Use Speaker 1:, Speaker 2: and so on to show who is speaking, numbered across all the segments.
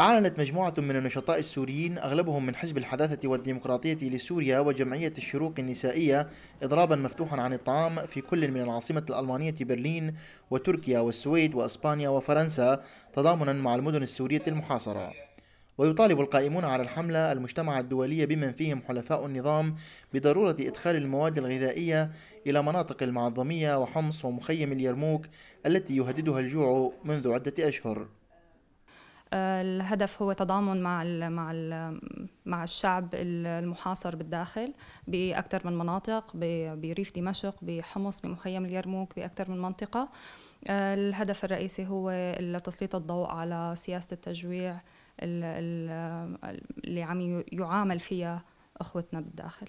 Speaker 1: أعلنت مجموعة من النشطاء السوريين أغلبهم من حزب الحداثة والديمقراطية لسوريا وجمعية الشروق النسائية إضرابا مفتوحا عن الطعام في كل من العاصمة الألمانية برلين وتركيا والسويد وأسبانيا وفرنسا تضامنا مع المدن السورية المحاصرة ويطالب القائمون على الحملة المجتمع الدولي بمن فيهم حلفاء النظام بضرورة إدخال المواد الغذائية إلى مناطق المعظمية وحمص ومخيم اليرموك التي يهددها الجوع منذ عدة أشهر
Speaker 2: الهدف هو تضامن مع الـ مع الـ مع الشعب المحاصر بالداخل باكثر من مناطق بريف دمشق بحمص بمخيم اليرموك باكثر من منطقه آه، الهدف الرئيسي هو تسليط الضوء على سياسه التجويع اللي عم يعامل فيها اخوتنا بالداخل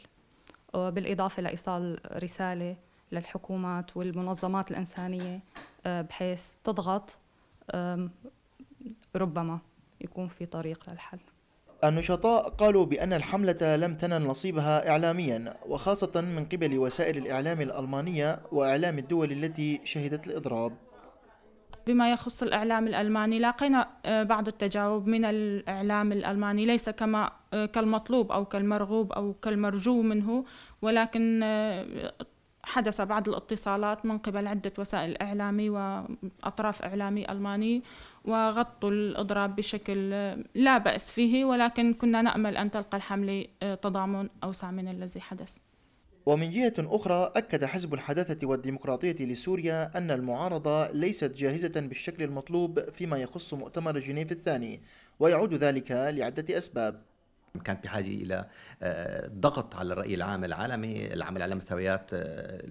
Speaker 2: بالاضافه لايصال رساله للحكومات والمنظمات الانسانيه آه، بحيث تضغط ربما يكون في طريق للحل
Speaker 1: النشطاء قالوا بأن الحملة لم تنل نصيبها إعلاميا وخاصة من قبل وسائل الإعلام الألمانية وإعلام الدول التي شهدت الإضراب
Speaker 3: بما يخص الإعلام الألماني لاقينا آه، بعض التجاوب من الإعلام الألماني ليس كما آه، كالمطلوب أو كالمرغوب أو كالمرجو منه ولكن آه، حدث بعض الاتصالات من قبل عدة وسائل إعلامي وأطراف إعلامي ألماني وغطوا الإضراب بشكل لا بأس فيه ولكن كنا نأمل أن تلقى الحملة آه، تضامن أوسع من الذي حدث
Speaker 1: ومن جهة أخرى أكد حزب الحداثة والديمقراطية لسوريا أن المعارضة ليست جاهزة بالشكل المطلوب فيما يخص مؤتمر جنيف الثاني ويعود ذلك لعدة أسباب كانت بحاجة إلى آه، ضغط
Speaker 4: على الرأي العام العالمي العمل على مستويات آه،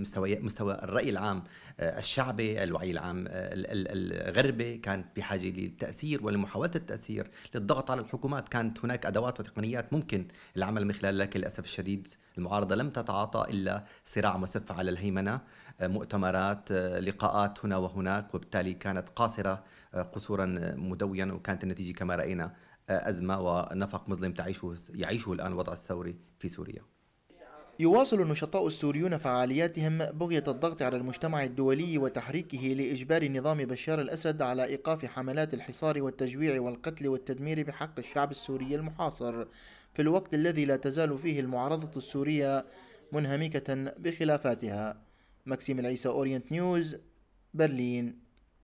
Speaker 4: مستوى مستوى الرأي العام آه، الشعبي الوعي العام الغربي كانت بحاجة للتأثير ولمحاولة التأثير للضغط على الحكومات كانت هناك أدوات وتقنيات ممكن العمل من خلالها لكن للأسف الشديد المعارضة لم تتعاطى إلا صراع مسف على الهيمنة مؤتمرات لقاءات هنا وهناك وبالتالي كانت قاصرة قصورا مدويا وكانت النتيجة كما رأينا أزمة ونفق مظلم تعيشه يعيشه الآن الوضع الثوري في
Speaker 1: سوريا يواصل النشطاء السوريون فعالياتهم بغية الضغط على المجتمع الدولي وتحريكه لإجبار نظام بشار الأسد على إيقاف حملات الحصار والتجويع والقتل والتدمير بحق الشعب السوري المحاصر في الوقت الذي لا تزال فيه المعارضة السورية منهمكة بخلافاتها مكسيم العيسى أورينت نيوز برلين